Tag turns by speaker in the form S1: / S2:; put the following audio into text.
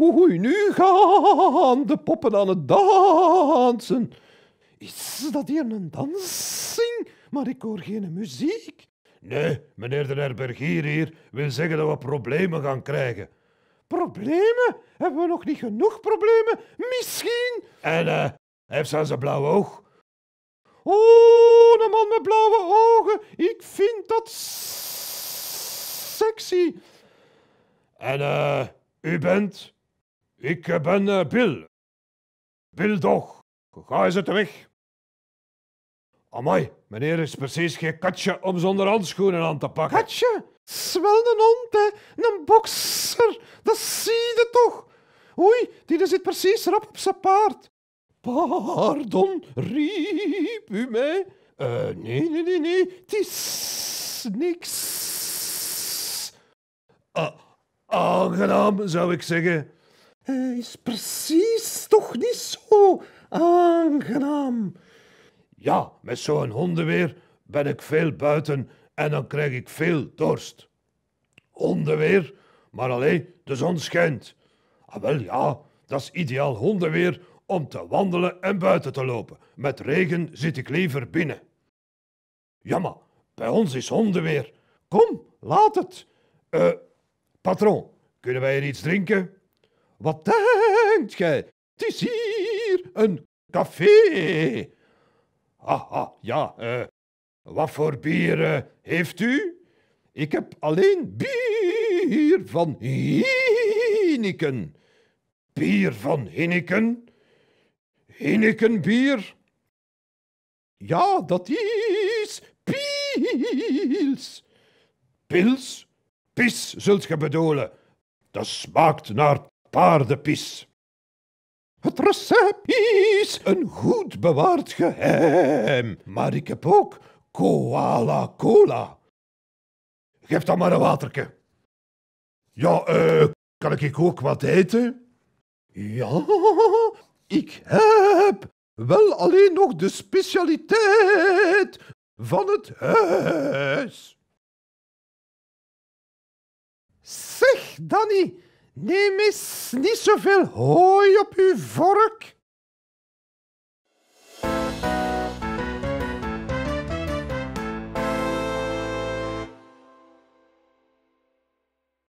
S1: oei, nu gaan de poppen aan het dansen. Is dat hier een dansing? Maar ik hoor geen muziek.
S2: Nee, meneer de herbergier hier wil zeggen dat we problemen gaan krijgen.
S1: Problemen? Hebben we nog niet genoeg problemen? Misschien.
S2: En eh, heeft ze zijn blauwe oog?
S1: Oh, een man met blauwe ogen. Ik vind dat
S2: sexy. En eh, u bent? Ik ben eh, Bill. Bill toch? Ga eens uit de weg. Amai, meneer is precies geen katje om zonder handschoenen aan te pakken. Katje?
S1: Zwel een hond, Een bokser. Dat zie je toch? Oei, die zit precies rap op zijn paard. Pardon, riep u mij?
S2: Eh, nee,
S1: nee, nee, nee. Het is niks. Eh, aangenaam,
S2: zou ik zeggen
S1: is precies toch niet zo aangenaam.
S2: Ja, met zo'n hondenweer ben ik veel buiten en dan krijg ik veel dorst. Hondenweer, maar alleen de zon schijnt. Ah, wel ja, dat is ideaal hondenweer om te wandelen en buiten te lopen. Met regen zit ik liever binnen. Jammer, bij ons is hondenweer. Kom, laat het. Eh, patroon, kunnen wij hier iets drinken? Wat denkt gij? Het is hier een café. Aha, ja, eh, wat voor bieren eh, heeft u? Ik heb alleen bier van Hinniken. Bier van Hinniken? Hinniken bier? Ja, dat is pils. Pils? Pis zult ge bedoelen. Dat smaakt naar paardenpis. Het recept is een goed bewaard geheim, maar ik heb ook koala cola. Geef dan maar een waterke. Ja, eh, kan ik ook wat eten? Ja, ik heb wel alleen
S1: nog de specialiteit van het huis. Zeg, Danny, Neem eens niet zoveel hooi op uw vork.